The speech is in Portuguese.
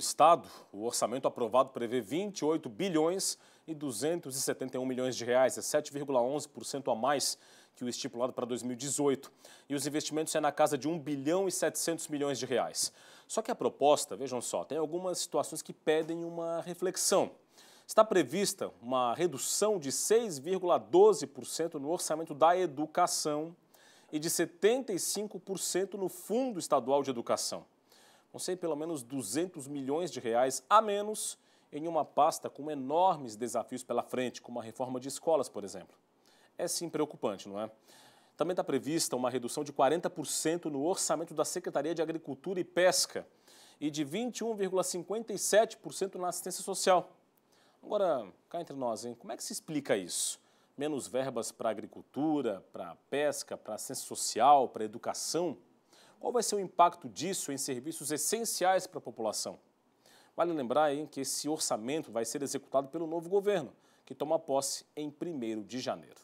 Estado, o orçamento aprovado prevê 28 bilhões e 271 milhões de reais, é 7,11% a mais que o estipulado para 2018. E os investimentos é na casa de 1 bilhão e 700 milhões de reais. Só que a proposta, vejam só, tem algumas situações que pedem uma reflexão. Está prevista uma redução de 6,12% no orçamento da educação e de 75% no Fundo Estadual de Educação vão ser pelo menos 200 milhões de reais a menos em uma pasta com enormes desafios pela frente, como a reforma de escolas, por exemplo. É sim preocupante, não é? Também está prevista uma redução de 40% no orçamento da Secretaria de Agricultura e Pesca e de 21,57% na assistência social. Agora, cá entre nós, hein? como é que se explica isso? Menos verbas para agricultura, para pesca, para assistência social, para educação? Qual vai ser o impacto disso em serviços essenciais para a população? Vale lembrar hein, que esse orçamento vai ser executado pelo novo governo, que toma posse em 1 de janeiro.